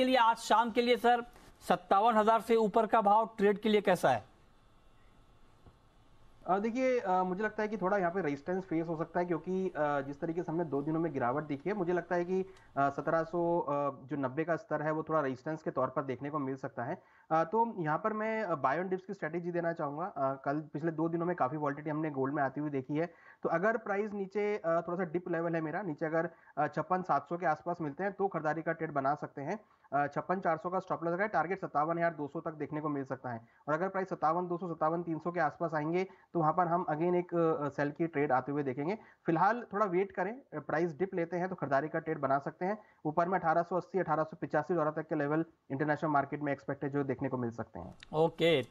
के लिए आज शाम के लिए सर सत्तावन हजार से ऊपर का भाव ट्रेड के लिए कैसा है देखिए मुझे लगता है कि थोड़ा यहाँ पे रेजिस्टेंस फेस हो सकता है क्योंकि जिस तरीके से हमने दो दिनों में गिरावट देखी है मुझे लगता है कि सत्रह जो नब्बे का स्तर है वो थोड़ा रेजिस्टेंस के तौर पर देखने को मिल सकता है तो यहाँ पर मैं बायोन डिप्स की स्ट्रैटेजी देना चाहूँगा कल पिछले दो दिनों में काफ़ी वॉल्टिटी हमने गोल्ड में आती हुई देखी है तो अगर प्राइस नीचे थोड़ा सा डिप लेवल है मेरा नीचे अगर छप्पन सात के आसपास मिलते हैं तो खरीदारी का ट्रेड बना सकते हैं छप्पन चार सौ का स्टॉप लॉस है टारगेट सत्तावन हजार दो सौ तक देखने को मिल सकता है और अगर प्राइस सत्तावन दो सौ सत्तावन तीन सौ के आसपास आएंगे तो वहां पर हम अगेन एक सेल की ट्रेड आते हुए देखेंगे फिलहाल थोड़ा वेट करें प्राइस डिप लेते हैं तो खरीदारी का ट्रेड बना सकते हैं ऊपर में 1880 1885 डॉलर तक के लेवल इंटरनेशनल मार्केट में एक्सपेक्टेड जो देखने को मिल सकते हैं ओके okay, तो